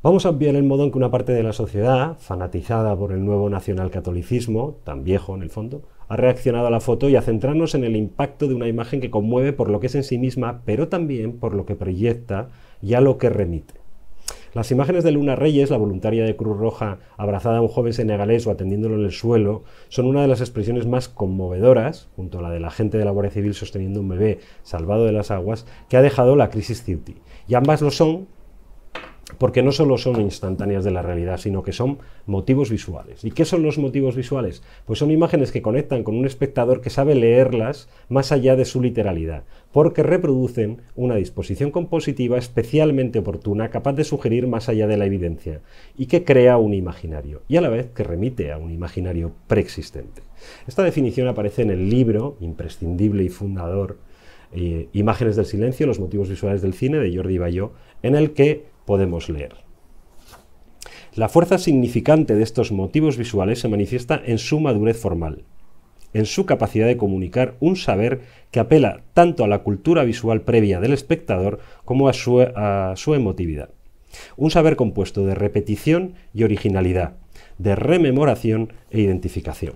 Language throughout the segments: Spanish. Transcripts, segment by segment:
Vamos a ver el modo en que una parte de la sociedad, fanatizada por el nuevo nacionalcatolicismo, tan viejo en el fondo, ha reaccionado a la foto y a centrarnos en el impacto de una imagen que conmueve por lo que es en sí misma, pero también por lo que proyecta y a lo que remite. Las imágenes de Luna Reyes, la voluntaria de Cruz Roja abrazada a un joven senegalés o atendiéndolo en el suelo, son una de las expresiones más conmovedoras, junto a la de la gente de la Guardia Civil sosteniendo un bebé salvado de las aguas, que ha dejado la crisis Ceuti. Y ambas lo son porque no solo son instantáneas de la realidad, sino que son motivos visuales. ¿Y qué son los motivos visuales? Pues son imágenes que conectan con un espectador que sabe leerlas más allá de su literalidad, porque reproducen una disposición compositiva especialmente oportuna, capaz de sugerir más allá de la evidencia, y que crea un imaginario, y a la vez que remite a un imaginario preexistente. Esta definición aparece en el libro, imprescindible y fundador, eh, Imágenes del Silencio, los motivos visuales del cine, de Jordi Bayó, en el que podemos leer. La fuerza significante de estos motivos visuales se manifiesta en su madurez formal, en su capacidad de comunicar un saber que apela tanto a la cultura visual previa del espectador como a su, a su emotividad. Un saber compuesto de repetición y originalidad, de rememoración e identificación.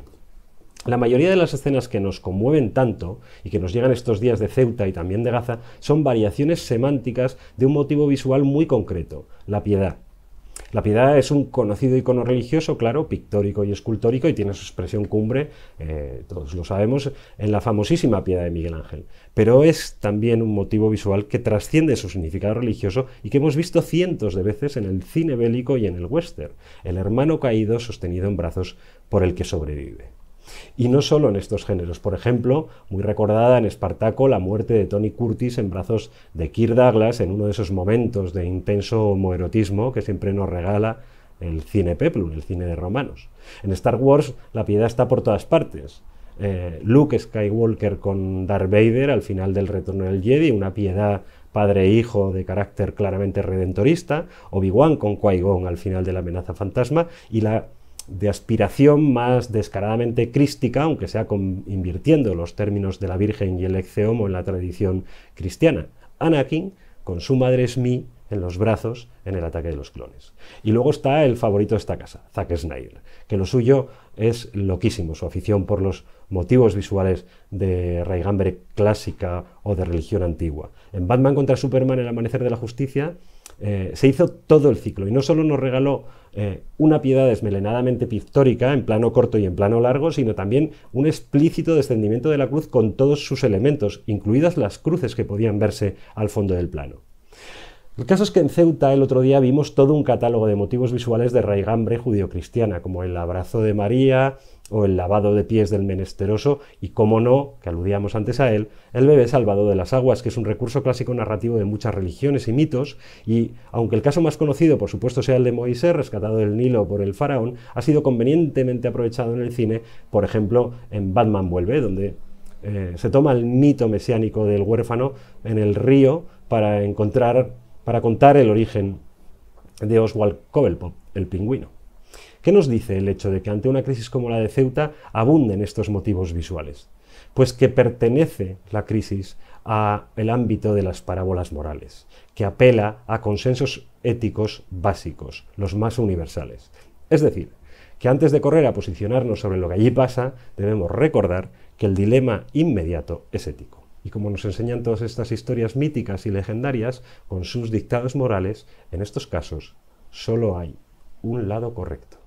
La mayoría de las escenas que nos conmueven tanto y que nos llegan estos días de Ceuta y también de Gaza son variaciones semánticas de un motivo visual muy concreto, la piedad. La piedad es un conocido icono religioso, claro, pictórico y escultórico, y tiene su expresión cumbre, eh, todos lo sabemos, en la famosísima piedad de Miguel Ángel. Pero es también un motivo visual que trasciende su significado religioso y que hemos visto cientos de veces en el cine bélico y en el western, el hermano caído sostenido en brazos por el que sobrevive. Y no solo en estos géneros, por ejemplo, muy recordada en Espartaco la muerte de Tony Curtis en brazos de Kirk Douglas en uno de esos momentos de intenso homoerotismo que siempre nos regala el cine peplum, el cine de romanos. En Star Wars la piedad está por todas partes. Eh, Luke Skywalker con Darth Vader al final del Retorno del Jedi, una piedad padre-hijo e de carácter claramente redentorista, Obi-Wan con Qui-Gon al final de la amenaza fantasma y la de aspiración más descaradamente crística, aunque sea invirtiendo los términos de la Virgen y el exeomo en la tradición cristiana. Anakin, con su madre mi en los brazos en el ataque de los clones. Y luego está el favorito de esta casa, Zack Snyder, que lo suyo es loquísimo, su afición por los motivos visuales de raigambre clásica o de religión antigua. En Batman contra Superman, El Amanecer de la Justicia, eh, se hizo todo el ciclo y no solo nos regaló eh, una piedad desmelenadamente pictórica en plano corto y en plano largo, sino también un explícito descendimiento de la cruz con todos sus elementos, incluidas las cruces que podían verse al fondo del plano. El caso es que en Ceuta el otro día vimos todo un catálogo de motivos visuales de raigambre judío cristiana como el abrazo de María o el lavado de pies del menesteroso y, como no, que aludíamos antes a él, el bebé salvado de las aguas, que es un recurso clásico narrativo de muchas religiones y mitos, y aunque el caso más conocido por supuesto sea el de Moisés, rescatado del Nilo por el faraón, ha sido convenientemente aprovechado en el cine, por ejemplo, en Batman Vuelve, donde eh, se toma el mito mesiánico del huérfano en el río para encontrar para contar el origen de Oswald Cobblepot, el pingüino. ¿Qué nos dice el hecho de que ante una crisis como la de Ceuta abunden estos motivos visuales? Pues que pertenece la crisis al ámbito de las parábolas morales, que apela a consensos éticos básicos, los más universales. Es decir, que antes de correr a posicionarnos sobre lo que allí pasa, debemos recordar que el dilema inmediato es ético y como nos enseñan todas estas historias míticas y legendarias, con sus dictados morales, en estos casos solo hay un lado correcto.